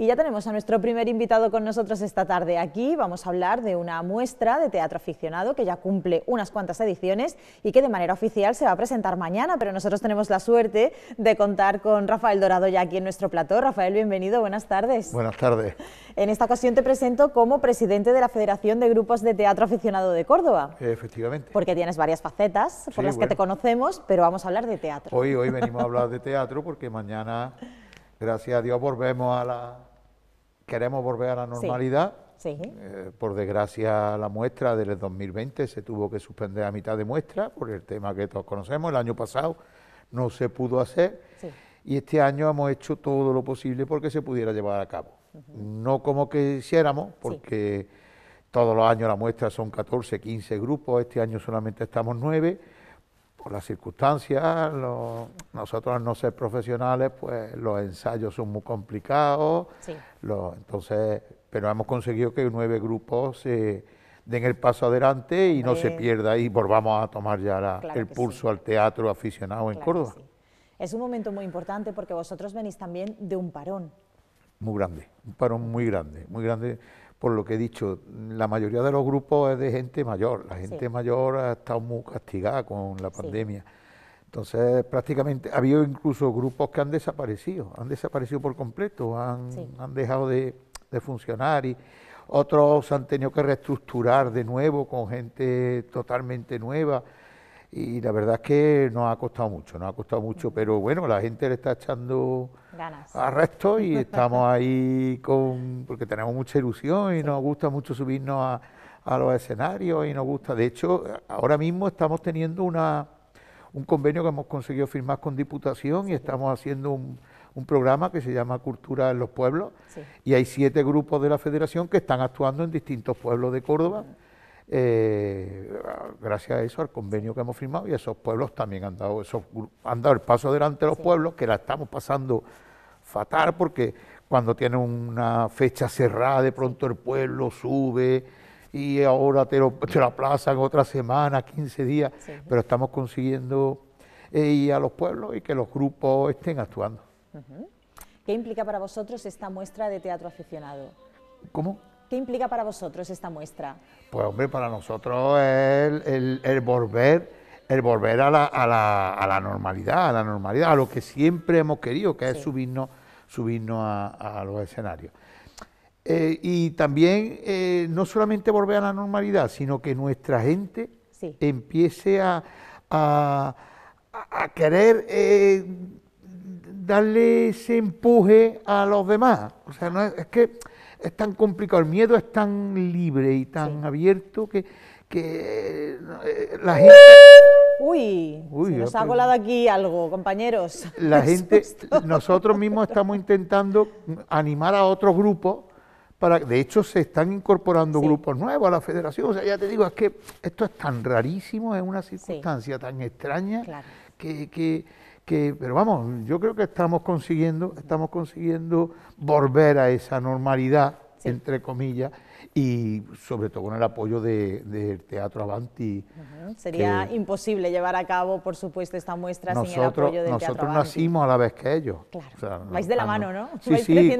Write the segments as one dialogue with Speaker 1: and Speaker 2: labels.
Speaker 1: Y ya tenemos a nuestro primer invitado con nosotros esta tarde aquí. Vamos a hablar de una muestra de teatro aficionado que ya cumple unas cuantas ediciones y que de manera oficial se va a presentar mañana, pero nosotros tenemos la suerte de contar con Rafael Dorado ya aquí en nuestro plató. Rafael, bienvenido, buenas tardes. Buenas tardes. En esta ocasión te presento como presidente de la Federación de Grupos de Teatro Aficionado de Córdoba.
Speaker 2: Efectivamente.
Speaker 1: Porque tienes varias facetas por las que te conocemos, pero vamos a hablar de teatro.
Speaker 2: Hoy, hoy venimos a hablar de teatro porque mañana, gracias a Dios, volvemos a la queremos volver a la normalidad. Eh, por desgracia, la muestra del 2020 se tuvo que suspender a mitad de muestra por el tema que todos conocemos. El año pasado no se pudo hacer y este año hemos hecho todo lo posible porque se pudiera llevar a cabo. No como que hiciéramos porque todos los años la muestra son 14, 15 grupos, este año solamente estamos 9 por las circunstancias, nosotros al no ser profesionales, pues los ensayos son muy complicados, sí. entonces, pero hemos conseguido que nueve grupos den el paso adelante y no se eh. pierda y volvamos a tomar ya el pulso al teatro aficionado en Córdoba.
Speaker 1: Es un momento muy importante porque vosotros venís también de un parón.
Speaker 2: Muy grande, un parón muy grande, muy grande por lo que he dicho, la mayoría de los grupos es de gente mayor. La gente mayor ha estado muy castigada con la pandemia. Entonces, prácticamente, ha habido incluso grupos que han desaparecido, han desaparecido por completo, han, dejado de, de, funcionar y otros han tenido que reestructurar de nuevo con gente totalmente nueva y la verdad es que nos ha costado mucho, nos ha costado mucho, pero bueno, la gente le está echando Ganas. a resto y estamos ahí con, porque tenemos mucha ilusión y nos gusta mucho subirnos a, los escenarios y nos gusta, de hecho, ahora mismo estamos teniendo una, un convenio que hemos conseguido firmar con Diputación y estamos haciendo un, programa que se llama Cultura en los Pueblos y hay siete grupos de la federación que están actuando en distintos pueblos de Córdoba gracias a eso, al convenio que hemos firmado, y esos pueblos también han dado, esos, han dado el paso delante los pueblos, que la estamos pasando fatal, porque cuando tiene una fecha cerrada, de pronto el pueblo sube y ahora te lo, te aplazan otra semana, 15 días, pero estamos consiguiendo ir eh, a los pueblos y que los grupos estén actuando.
Speaker 1: ¿Qué implica para vosotros esta muestra de teatro aficionado? ¿Cómo? ¿Qué implica para vosotros esta muestra?
Speaker 2: Pues hombre, para nosotros es el, volver, el volver a la, normalidad, a la normalidad, a lo que siempre hemos querido, que es subirnos, subirnos a, los escenarios. Eh, y también eh, no solamente volver a la normalidad, sino que nuestra gente empiece a, querer eh, darle ese empuje a los demás. O sea, no es que es tan complicado, el miedo es tan libre y tan abierto que, eh, la gente...
Speaker 1: Uy, Uy nos ha colado aquí algo, compañeros. La gente,
Speaker 2: nosotros mismos estamos intentando animar a otros grupos para, de hecho, se están incorporando grupos nuevos a la federación. O sea, ya te digo, es que esto es tan rarísimo, es una circunstancia tan extraña que pero vamos, yo creo que estamos consiguiendo, estamos consiguiendo volver a esa normalidad, entre comillas, y sobre todo con el apoyo del de Teatro Avanti. Sería
Speaker 1: imposible llevar a cabo, por supuesto, esta muestra nosotros, sin el apoyo del Nosotros nacimos
Speaker 2: a la vez que ellos. Vais de la mano, ¿no? Sí, sí,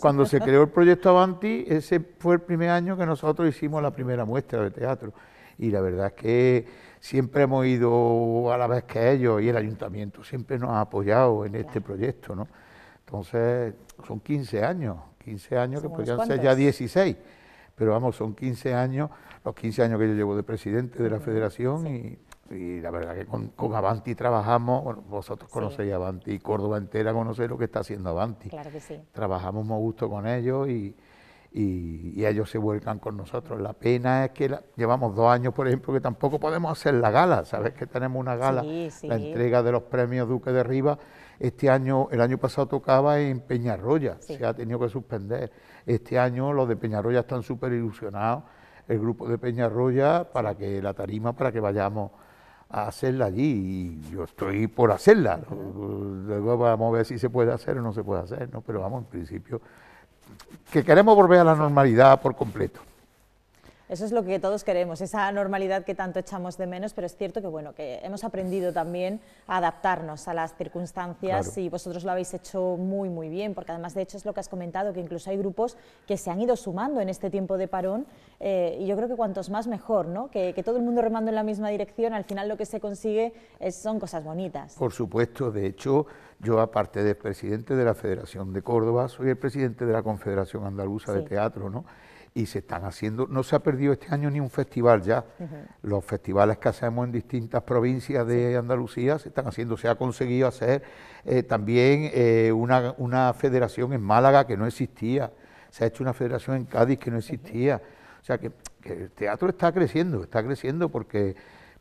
Speaker 2: Cuando se creó el proyecto Avanti, ese fue el primer año que nosotros hicimos la primera muestra de teatro y la verdad es que siempre hemos ido a la vez que ellos y el ayuntamiento siempre nos ha apoyado en este proyecto, ¿no? Entonces, son 15 años, 15 años que podrían ser ya 16, pero vamos, son 15 años, los 15 años que yo llevo de presidente de la federación y, la verdad que con, con Avanti trabajamos, bueno, vosotros conocéis Avanti y Córdoba entera conoce lo que está haciendo Avanti. Claro que sí. Trabajamos muy gusto con ellos y y, ellos se vuelcan con nosotros. La pena es que llevamos dos años, por ejemplo, que tampoco podemos hacer la gala, ¿sabes? Que tenemos una gala, la entrega de los premios Duque de Riva Este año, el año pasado tocaba en Peñarroya, se ha tenido que suspender. Este año los de Peñarroya están súper ilusionados, el grupo de Peñarroya, para que la tarima, para que vayamos a hacerla allí y yo estoy por hacerla. Luego vamos a ver si se puede hacer o no se puede hacer, ¿no? Pero vamos, en principio que queremos volver a la normalidad por completo.
Speaker 1: Eso es lo que todos queremos, esa normalidad que tanto echamos de menos, pero es cierto que bueno, que hemos aprendido también a adaptarnos a las circunstancias y vosotros lo habéis hecho muy muy bien, porque además de hecho es lo que has comentado, que incluso hay grupos que se han ido sumando en este tiempo de parón eh, y yo creo que cuantos más mejor, ¿no? Que, todo el mundo remando en la misma dirección, al final lo que se consigue son cosas bonitas.
Speaker 2: Por supuesto, de hecho yo, aparte de presidente de la Federación de Córdoba, soy el presidente de la Confederación Andaluza de Teatro, ¿no? Y se están haciendo, no se ha perdido este año ni un festival ya. Los festivales que hacemos en distintas provincias de Andalucía se están haciendo, se ha conseguido hacer eh, también eh, una, federación en Málaga que no existía, se ha hecho una federación en Cádiz que no existía. O sea que el teatro está creciendo, está creciendo porque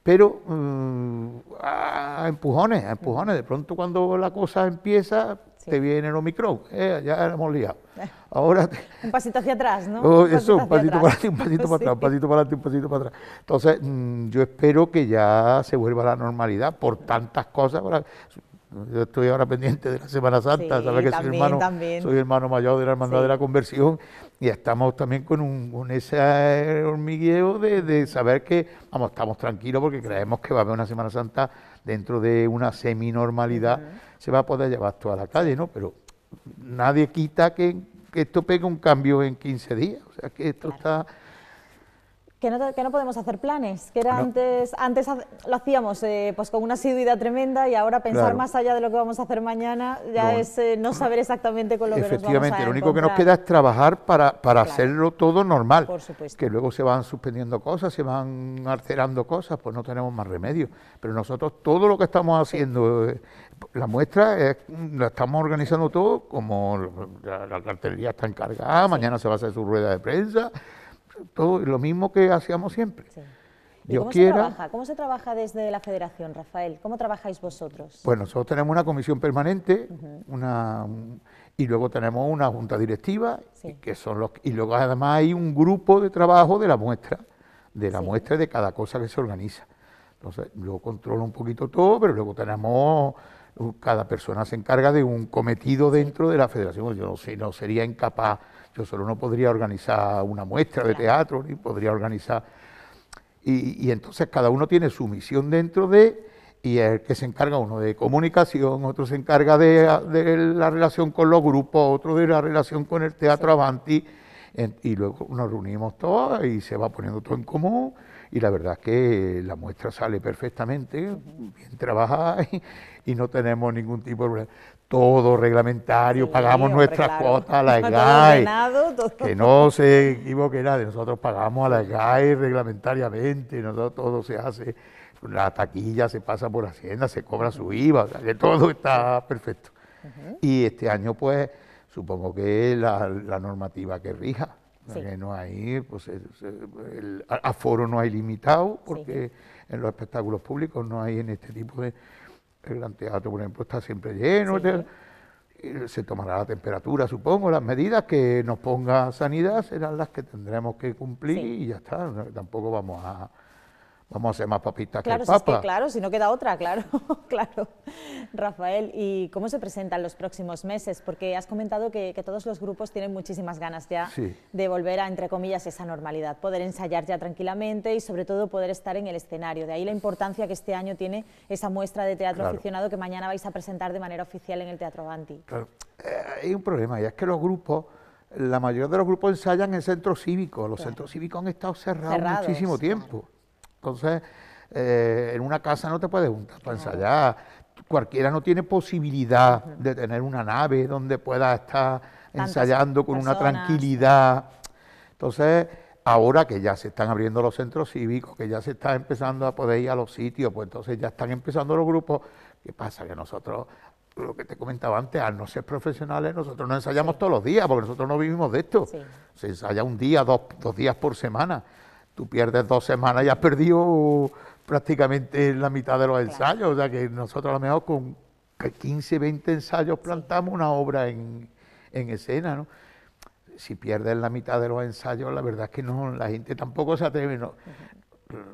Speaker 2: pero mm, a empujones, a empujones. De pronto cuando la cosa empieza, te viene el Omicron, eh, ya hemos liado. Ahora un
Speaker 1: pasito hacia atrás, ¿no? Oh, eso, un pasito para adelante, un pasito para atrás, un pasito
Speaker 2: para adelante, un pasito para atrás. Entonces, mm, yo espero que ya se vuelva a la normalidad por tantas cosas. Yo estoy ahora pendiente de la Semana Santa, que soy, hermano, soy hermano mayor de la Hermandad de la Conversión y estamos también con un ese eh, hormigueo de, saber que vamos, estamos tranquilos porque creemos que va a haber una Semana Santa dentro de una semi-normalidad, se va a poder llevar toda la calle, ¿no? Pero nadie quita que, esto pegue un cambio en 15 días, o sea que esto está
Speaker 1: que no, que no, podemos hacer planes, que era ah, antes, antes lo hacíamos eh, pues con una asiduidad tremenda y ahora pensar más allá de lo que vamos a hacer mañana ya es eh, no saber exactamente con lo que nos vamos a Efectivamente, lo único que nos queda es
Speaker 2: trabajar para, hacerlo todo normal, que luego se van suspendiendo cosas, se van alterando cosas, pues no tenemos más remedio, pero nosotros todo lo que estamos haciendo, eh, la muestra la estamos organizando todo como la, cartelería está encargada, mañana se va a hacer su rueda de prensa, todo lo mismo que hacíamos siempre. cómo
Speaker 1: Se trabaja? desde la federación, Rafael? ¿Cómo trabajáis vosotros?
Speaker 2: Bueno, pues nosotros tenemos una comisión permanente una, y luego tenemos una junta directiva y, que son los, y luego además hay un grupo de trabajo de la muestra, de la muestra de cada cosa que se organiza. Entonces, yo controlo un poquito todo, pero luego tenemos, cada persona se encarga de un cometido dentro de la federación. Yo no sería incapaz yo solo no podría organizar una muestra de teatro, ni podría organizar... Y, entonces cada uno tiene su misión dentro de y es el que se encarga uno de comunicación, otro se encarga de, la relación con los grupos, otro de la relación con el teatro Avanti, y luego nos reunimos todos y se va poniendo todo en común y la verdad es que la muestra sale perfectamente, bien trabajada y, no tenemos ningún tipo de problema. Todo reglamentario, pagamos nuestras cuotas a la EGAI, que no se equivoque nadie, nosotros pagamos a la EGAI reglamentariamente, nosotros todo se hace, la taquilla se pasa por Hacienda, se cobra su IVA, todo está perfecto. Y este año pues supongo que es la normativa que rija que No hay, pues, el aforo no hay limitado, porque en los espectáculos públicos no hay en este tipo de... El gran teatro, por ejemplo, está siempre lleno, eh, se tomará la temperatura, supongo, las medidas que nos ponga sanidad serán las que tendremos que cumplir y ya está, tampoco vamos a vamos a ser más papitas claro, que claro,
Speaker 1: si no queda otra, claro, claro. Rafael, ¿y cómo se presentan los próximos meses? Porque has comentado que, todos los grupos tienen muchísimas ganas ya de volver a, entre comillas, esa normalidad, poder ensayar ya tranquilamente y sobre todo poder estar en el escenario. De ahí la importancia que este año tiene esa muestra de teatro aficionado que mañana vais a presentar de manera oficial en el Teatro Banti.
Speaker 2: Claro, eh, hay un problema y es que los grupos la mayoría de los grupos ensayan en centro cívico. Los centros cívicos han estado cerrados muchísimo tiempo. Entonces, eh, en una casa no te puedes juntar para ensayar. Cualquiera no tiene posibilidad de tener una nave donde pueda estar ensayando con una tranquilidad. Entonces, ahora que ya se están abriendo los centros cívicos, que ya se está empezando a poder ir a los sitios, pues entonces ya están empezando los grupos. ¿Qué pasa? Que nosotros lo que te comentaba antes, al no ser profesionales, nosotros no ensayamos todos los días, porque nosotros no vivimos de esto. Se ensaya un día, dos, dos días por semana tú pierdes dos semanas y has perdido prácticamente la mitad de los ensayos. O sea que nosotros a lo mejor con 15, 20 ensayos plantamos una obra en, escena, Si pierdes la mitad de los ensayos, la verdad es que no, la gente tampoco se atreve.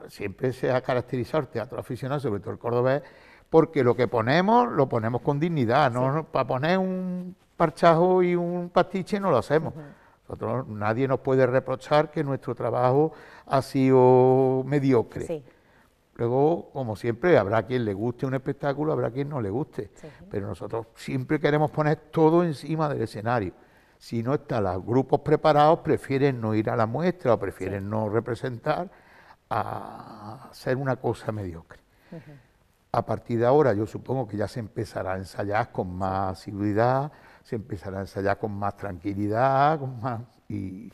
Speaker 2: Siempre se ha caracterizado el teatro aficionado, sobre todo el cordobés, porque lo que ponemos, lo ponemos con dignidad, ¿no? Para poner un parchajo y un pastiche no lo hacemos. Nosotros, nadie nos puede reprochar que nuestro trabajo ha sido mediocre. Luego, como siempre, habrá quien le guste un espectáculo, habrá quien no le guste, pero nosotros siempre queremos poner todo encima del escenario. Si no están los grupos preparados, prefieren no ir a la muestra o prefieren no representar a hacer una cosa mediocre. A partir de ahora, yo supongo que ya se empezará a ensayar con más seguridad se empezará a ensayar con más tranquilidad, con más, y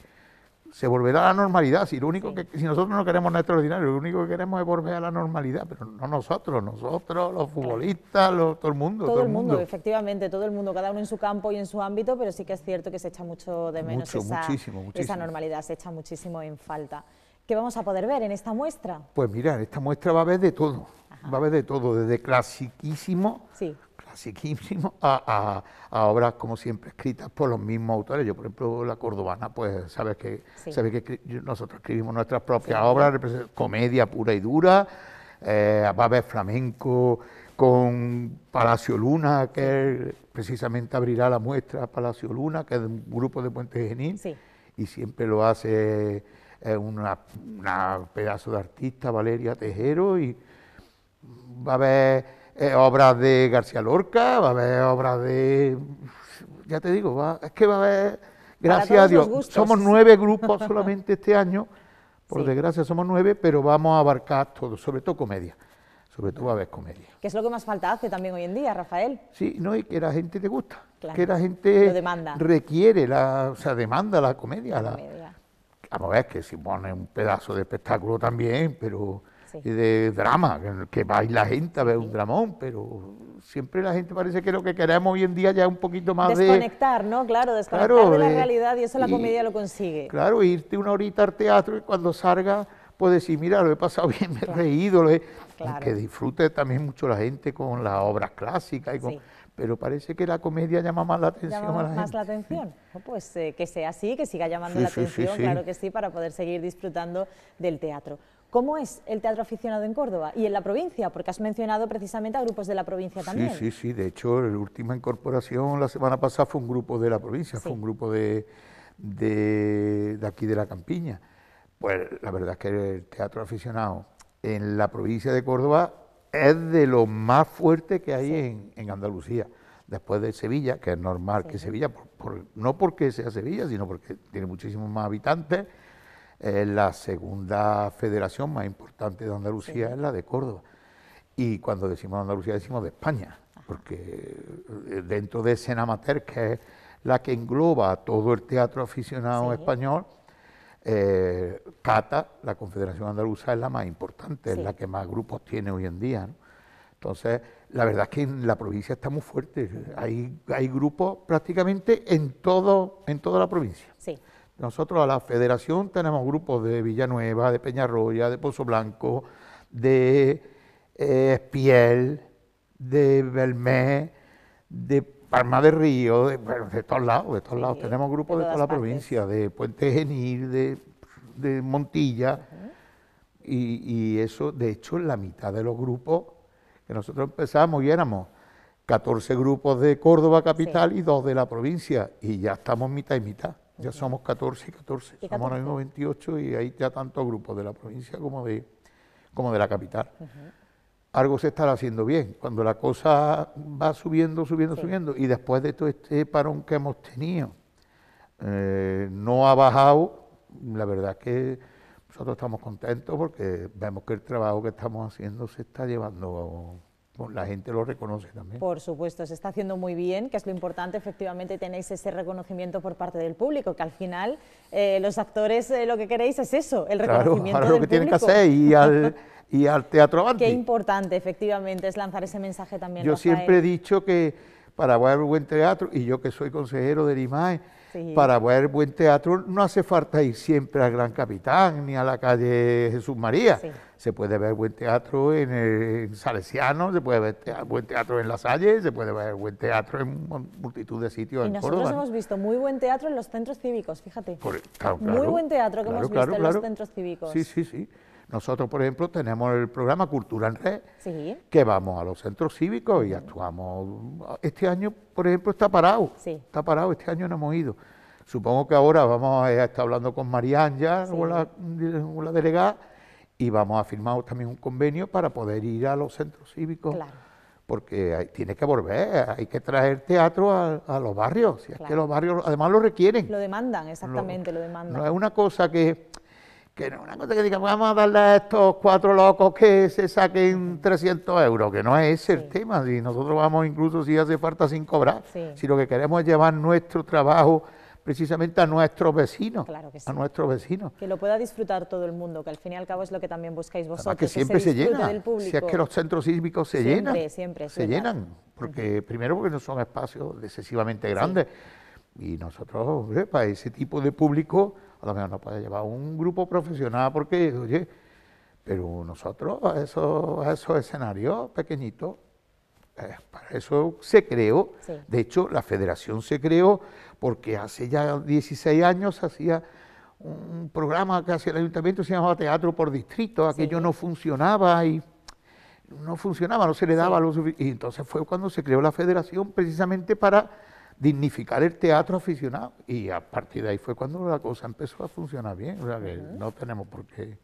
Speaker 2: se volverá a la normalidad. Si, lo único que, si nosotros no queremos nada extraordinario, lo único que queremos es volver a la normalidad, pero no nosotros, nosotros, los futbolistas, todo el mundo. Todo, el mundo,
Speaker 1: efectivamente, todo el mundo, cada uno en su campo y en su ámbito, pero sí que es cierto que se echa mucho de menos esa, normalidad, se echa muchísimo en falta. ¿Qué vamos a poder ver en esta muestra?
Speaker 2: Pues mira, esta muestra va a ver de todo, va a ver de todo, desde clasiquísimo sí así que a, a, obras como siempre escritas por los mismos autores. Yo, por ejemplo, la cordobana, pues sabes que, que nosotros escribimos nuestras propias obras, comedia pura y dura, eh, va a haber flamenco con Palacio Luna, que precisamente abrirá la muestra Palacio Luna, que es un grupo de Puente Genil, y siempre lo hace eh, una, una pedazo de artista, Valeria Tejero, y va a haber obras de García Lorca, va a haber obras de... Ya te digo, es que va a haber, gracias a Dios, somos nueve grupos solamente este año, por desgracia somos nueve, pero vamos a abarcar todo, sobre todo comedia sobre todo va a haber comedia.
Speaker 1: Que es lo que más falta hace también hoy en día, Rafael.
Speaker 2: Sí, no, y que la gente te gusta, que la gente demanda. requiere, la, o sea, demanda la comedia. La, comedia. ver que si pone un pedazo de espectáculo también, pero y de drama, que va la gente a ver un dramón, pero siempre la gente parece que lo que queremos hoy en día ya es un poquito más desconectar,
Speaker 1: ¿no? Claro, desconectar de la eh, realidad y eso la comedia lo consigue. Claro,
Speaker 2: irte una horita al teatro y cuando salga pues decir, mira, lo he pasado bien, me he reído, lo he... que disfrute también mucho la gente con las obras clásicas, y con... pero parece que la comedia llama más la atención. a la más
Speaker 1: la atención, pues eh, que sea así, que siga llamando la atención, claro que sí, para poder seguir disfrutando del teatro. ¿Cómo es el teatro aficionado en Córdoba y en la provincia? Porque has mencionado precisamente a grupos de la provincia también. Sí,
Speaker 2: sí, sí. De hecho, la última incorporación la semana pasada fue un grupo de la provincia, fue un grupo de, de, aquí de la Campiña. Pues la verdad es que el teatro aficionado en la provincia de Córdoba es de lo más fuerte que hay en, Andalucía. Después de Sevilla, que es normal que Sevilla, no porque sea Sevilla, sino porque tiene muchísimos más habitantes la segunda federación más importante de Andalucía es la de Córdoba. Y cuando decimos Andalucía decimos de España, porque eh, dentro de amateur que es la que engloba a todo el teatro aficionado español, eh, Cata, la Confederación Andaluza, es la más importante, es la que más grupos tiene hoy en día. Entonces, la verdad es que en la provincia está muy fuerte. Hay, hay grupos prácticamente en, todo, en toda la provincia. Sí. Nosotros a la federación tenemos grupos de Villanueva, de Peñarroya, de Pozo Blanco, de eh, Espiel, de Belmé, de Palma de Río, de, todos lados, de todos lados. tenemos grupos de, toda la provincia, de Puente Genil, de, Montilla. y, eso, de hecho, la mitad de los grupos que nosotros empezamos y éramos 14 grupos de Córdoba capital y dos de la provincia, y ya estamos mitad y mitad. Ya somos 14 14, 14, somos ahora mismo 28 y hay ya tantos grupos de la provincia como de, como de la capital. Algo se estará haciendo bien, cuando la cosa va subiendo, subiendo, subiendo, y después de todo este parón que hemos tenido, eh, no ha bajado, la verdad que nosotros estamos contentos porque vemos que el trabajo que estamos haciendo se está llevando a pues la gente lo reconoce también.
Speaker 1: Por supuesto, se está haciendo muy bien, que es lo importante, efectivamente tenéis ese reconocimiento por parte del público, que al final eh, los actores eh, lo que queréis es eso, el reconocimiento claro, lo que tienen que hacer y al,
Speaker 2: y al teatro avante. Qué
Speaker 1: importante, efectivamente, es lanzar ese mensaje también. Yo siempre he
Speaker 2: dicho que para ver buen teatro, y yo que soy consejero del IMAE, para ver buen teatro no hace falta ir siempre al Gran Capitán ni a la calle Jesús María. Se puede ver buen teatro en el Salesiano, se puede ver buen teatro en Las Salle, se puede ver buen teatro en multitud de sitios. Y nosotros hemos
Speaker 1: visto muy buen teatro en los centros cívicos, fíjate. E, muy buen teatro que hemos visto en los centros cívicos. Sí, sí,
Speaker 2: sí. Nosotros, por ejemplo, tenemos el programa Cultura en Red, que vamos a los centros cívicos y actuamos. Este año, por ejemplo, está parado. Está parado, este año no hemos ido. Supongo que ahora vamos a estar hablando con María ya, o la, delegada, y vamos a firmar también un convenio para poder ir a los centros cívicos. Claro. Porque tiene que volver, hay que traer teatro a, los barrios. Si es que los barrios además lo requieren. Lo demandan, exactamente, lo, lo demandan. No es una cosa que que no es una cosa que diga, vamos a darle a estos cuatro locos que se saquen 300 euros, que no es ese el tema, si nosotros vamos incluso si hace falta sin cobrar, si lo que queremos es llevar nuestro trabajo precisamente a nuestros vecinos, que a nuestros vecinos.
Speaker 1: Que lo pueda disfrutar todo el mundo, que al fin y al cabo es lo que también buscáis vosotros. que siempre se, llena, si es que los
Speaker 2: centros sísmicos se llenan, siempre, se llenan, porque primero porque no son espacios excesivamente grandes, y nosotros, para ese tipo de público a lo no puede llevar un grupo profesional porque, oye, pero nosotros a esos, escenarios pequeñitos, eh, para eso se creó. De hecho, la federación se creó porque hace ya 16 años hacía un programa que hacía el ayuntamiento, se llamaba Teatro por Distrito, aquello no funcionaba y no funcionaba, no se le daba lo suficiente. Y entonces fue cuando se creó la federación precisamente para dignificar el teatro aficionado. Y a partir de ahí fue cuando la cosa empezó a funcionar bien. O sea, que no tenemos por qué,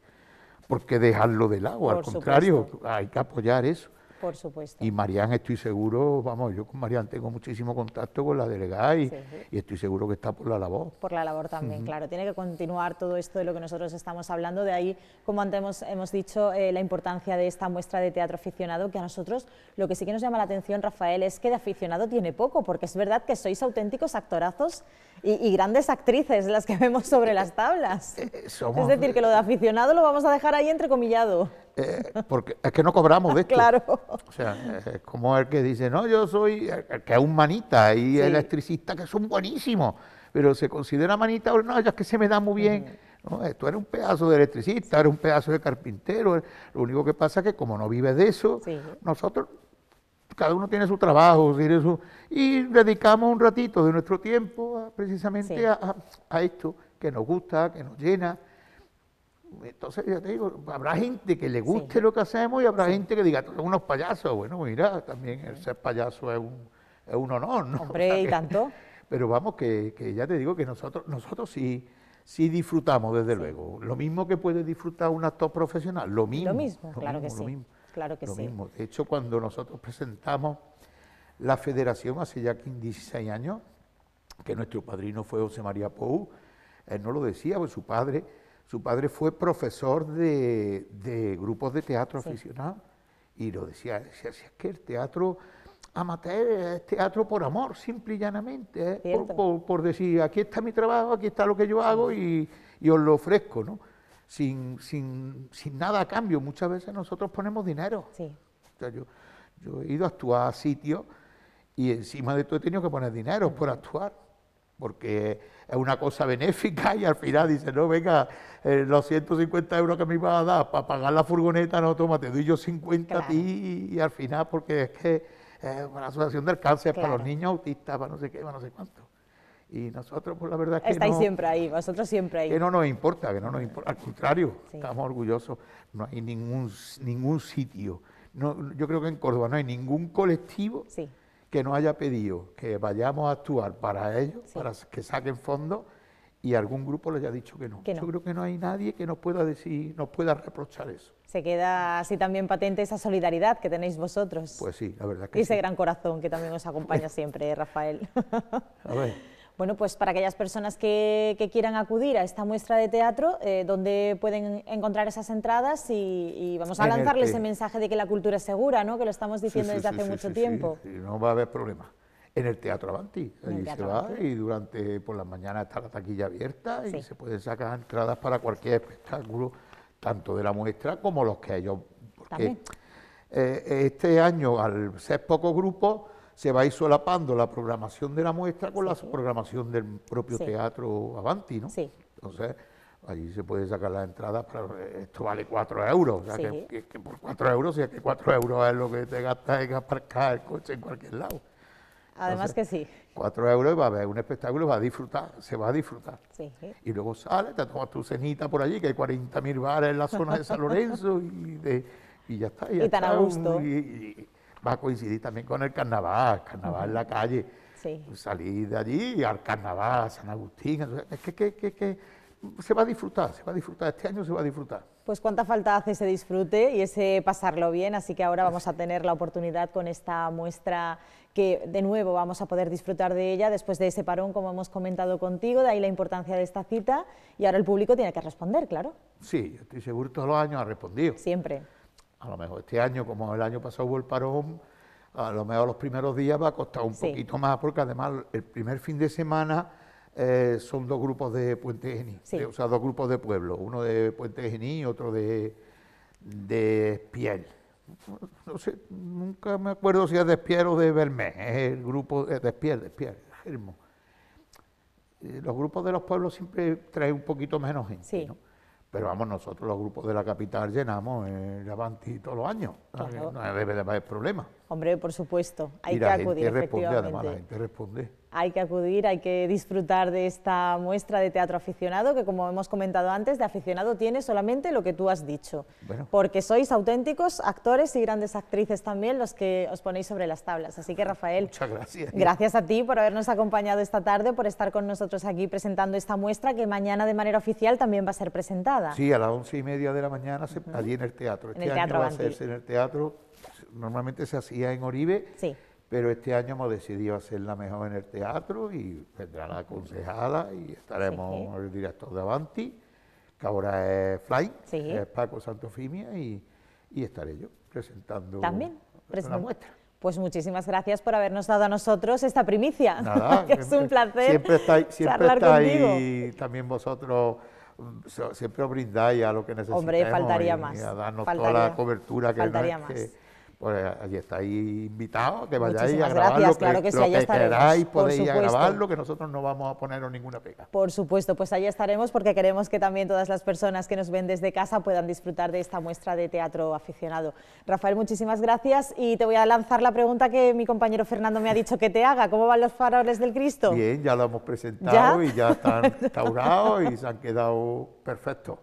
Speaker 2: por dejarlo del lado, al contrario, hay que apoyar eso. Por supuesto. Y Marían, estoy seguro, vamos, yo con Marían tengo muchísimo contacto con la delegada y, estoy seguro que está por la labor.
Speaker 1: Por la labor también, claro. Tiene que continuar todo esto de lo que nosotros estamos hablando. De ahí, como antes hemos, dicho, eh, la importancia de esta muestra de teatro aficionado, que a nosotros lo que sí que nos llama la atención, Rafael, es que de aficionado tiene poco, porque es verdad que sois auténticos actorazos y, grandes actrices las que vemos sobre las tablas. Eh, eh,
Speaker 2: es decir,
Speaker 1: que lo de aficionado lo vamos a dejar ahí entrecomillado.
Speaker 2: Eh, porque es que no cobramos de esto. Claro. O sea, es eh, como el que dice, no, yo soy, eh, que es un manita y electricista que son buenísimos, pero se considera manita, o no, ya es que se me da muy bien. No, tú eres un pedazo de electricista, eres un pedazo de carpintero. Lo único que pasa es que como no vives de eso, nosotros, cada uno tiene su trabajo, y dedicamos un ratito de nuestro tiempo precisamente a, a, esto que nos gusta, que nos llena, entonces, ya te digo, habrá gente que le guste lo que hacemos y habrá gente que diga, son unos payasos. Bueno, mira, también el ser payaso es un, es un honor, ¿no? Hombre, y tanto. Pero vamos, que, ya te digo que nosotros, nosotros sí, sí disfrutamos, desde luego. Lo mismo que puede disfrutar un actor profesional, lo mismo. Lo mismo, claro que sí. Claro que lo mismo. De hecho, cuando nosotros presentamos la federación hace ya 15, 16 años, que nuestro padrino fue José María Pou, él no lo decía, pues su padre su padre fue profesor de, grupos de teatro aficionado y lo decía, decía, es que el teatro amateur es teatro por amor, simple y llanamente, ¿eh? por, decir, aquí está mi trabajo, aquí está lo que yo hago y, os lo ofrezco, ¿no? Sin, sin, nada a cambio. Muchas veces nosotros ponemos dinero. Sí. yo, yo he ido a actuar a sitios y encima de todo he tenido que poner dinero por actuar porque es una cosa benéfica y al final dice, no, venga, eh, los 150 euros que me ibas a dar para pagar la furgoneta, no, toma, te doy yo 50 a ti y, al final, porque es que eh, para la Asociación del Cáncer, para los niños autistas, para no sé qué, para no sé cuánto. Y nosotros, pues la verdad es que... Estáis siempre
Speaker 1: ahí, vosotros siempre ahí. Que no
Speaker 2: nos importa, que no nos importa, al contrario, estamos orgullosos, no hay ningún, ningún sitio, no, yo creo que en Córdoba no hay ningún colectivo. Sí que nos haya pedido que vayamos a actuar para ellos, para que saquen fondos, y algún grupo les haya dicho que no. Yo creo que no hay nadie que nos pueda decir, nos pueda reprochar eso.
Speaker 1: Se queda así también patente esa solidaridad que tenéis vosotros.
Speaker 2: Pues sí, la verdad que ese gran
Speaker 1: corazón que también os acompaña siempre, Rafael. a ver. Bueno, pues para aquellas personas que, quieran acudir a esta muestra de teatro, eh, ¿dónde pueden encontrar esas entradas? Y,
Speaker 2: vamos a lanzarles el, ese
Speaker 1: mensaje de que la cultura es segura, ¿no? que lo estamos diciendo desde hace mucho tiempo.
Speaker 2: no va a haber problema. En el Teatro Avanti, ahí se va y durante por la mañana está la taquilla abierta y se pueden sacar entradas para cualquier espectáculo, tanto de la muestra como los que ellos. Eh, este año, al ser pocos grupos, se va a ir solapando la programación de la muestra con la programación del propio teatro Avanti, ¿no? Sí. Entonces, allí se puede sacar las entradas, para, esto vale 4 euros, o sea, que, por 4 euros, si es que 4 euros es lo que te gastas en aparcar el coche en cualquier lado. Además que sí. 4 euros y va a ver un espectáculo va a disfrutar, se va a disfrutar. Sí. Y luego sales, te tomas tu cenita por allí, que hay 40.000 bares en la zona de San Lorenzo y, de, ya está. y tan está, a gusto va a coincidir también con el carnaval, carnaval en la calle. Salir de allí al carnaval, San Agustín, es que, se va a disfrutar, se va a disfrutar, este año se va a disfrutar. Pues cuánta falta hace ese
Speaker 1: disfrute y ese pasarlo bien, así que ahora vamos a tener la oportunidad con esta muestra que de nuevo vamos a poder disfrutar de ella después de ese parón, como hemos comentado contigo, de ahí la importancia de esta cita y ahora el público tiene que responder, claro.
Speaker 2: Sí, estoy seguro todos los años ha respondido. Siempre. A lo mejor este año, como el año pasado hubo el parón, a lo mejor los primeros días va a costar un poquito más, porque además el primer fin de semana eh, son dos grupos de Puente Gení, o sea, dos grupos de pueblo, uno de Puente Gení y otro de, de Piel. No sé, nunca me acuerdo si es de Espiel o de Bermés, es el grupo eh, de Espiel, de Germo. Eh, los grupos de los pueblos siempre traen un poquito menos gente, pero vamos, nosotros los grupos de la capital llenamos el eh, Avanti todos los años. No debe de haber problema. Hombre, por supuesto, hay que acudir. Gente responde,
Speaker 1: Hay que acudir, hay que disfrutar de esta muestra de teatro aficionado, que como hemos comentado antes, de aficionado tiene solamente lo que tú has dicho. Porque sois auténticos actores y grandes actrices también los que os ponéis sobre las tablas. Así que, Rafael,
Speaker 2: gracias. Gracias
Speaker 1: a ti por habernos acompañado esta tarde, por estar con nosotros aquí presentando esta muestra que mañana de manera oficial también va a ser presentada. Sí,
Speaker 2: a las once y media de la mañana, allí en el teatro. Este va a en el teatro normalmente se hacía en Oribe, pero este año hemos decidido hacerla mejor en el teatro y vendrá la concejala y estaremos el director de Avanti, que ahora es Fly, es Paco Santofimia, y, estaré yo presentando ¿También? muestra.
Speaker 1: Pues muchísimas gracias por habernos dado a nosotros esta primicia. que es un placer. Siempre estáis, siempre
Speaker 2: también vosotros, mm, siempre os brindáis a lo que necesitamos. Hombre, faltaría más. darnos toda la cobertura que, faltaría pues allí estáis invitados, que vayáis a grabar lo que, claro que, podéis grabarlo, que nosotros no vamos a poneros ninguna pega. Por
Speaker 1: supuesto, pues ahí estaremos porque queremos que también todas las personas que nos ven desde casa puedan disfrutar de esta muestra de teatro aficionado. Rafael, muchísimas gracias y te voy a lanzar la pregunta que mi compañero Fernando me ha dicho que te haga. ¿Cómo van los faroles del Cristo?
Speaker 2: Bien, ya lo hemos presentado y ya están restaurados y se han quedado perfectos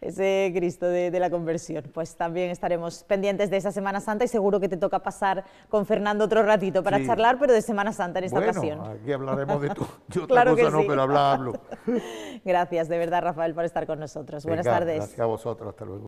Speaker 1: ese Cristo de, la conversión. Pues también estaremos pendientes de esa Semana Santa y seguro que te toca pasar con Fernando otro ratito para charlar, pero de Semana Santa en esta ocasión. Aquí hablaremos de tú. Yo no, pero hablo. gracias, de verdad, Rafael, por estar con nosotros. Buenas tardes. Gracias
Speaker 2: a vosotros, hasta luego.